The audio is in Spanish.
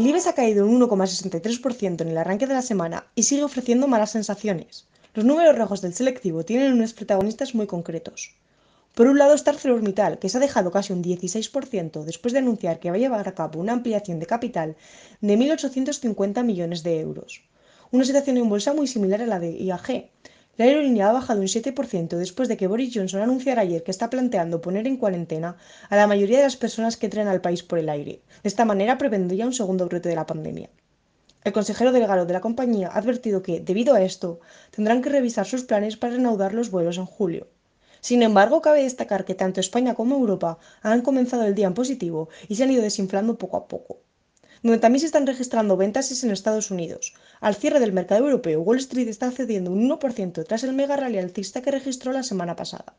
El IBEX ha caído un 1,63% en el arranque de la semana y sigue ofreciendo malas sensaciones. Los números rojos del selectivo tienen unos protagonistas muy concretos. Por un lado está ArcelorMittal, que se ha dejado casi un 16% después de anunciar que va a llevar a cabo una ampliación de capital de 1.850 millones de euros. Una situación en bolsa muy similar a la de IAG, la aerolínea ha bajado un 7% después de que Boris Johnson anunciara ayer que está planteando poner en cuarentena a la mayoría de las personas que entren al país por el aire. De esta manera prevendría un segundo brote de la pandemia. El consejero delegado de la compañía ha advertido que, debido a esto, tendrán que revisar sus planes para reanudar los vuelos en julio. Sin embargo, cabe destacar que tanto España como Europa han comenzado el día en positivo y se han ido desinflando poco a poco. Donde también se están registrando ventas en Estados Unidos. Al cierre del mercado europeo, Wall Street está cediendo un 1% tras el mega rally alcista que registró la semana pasada.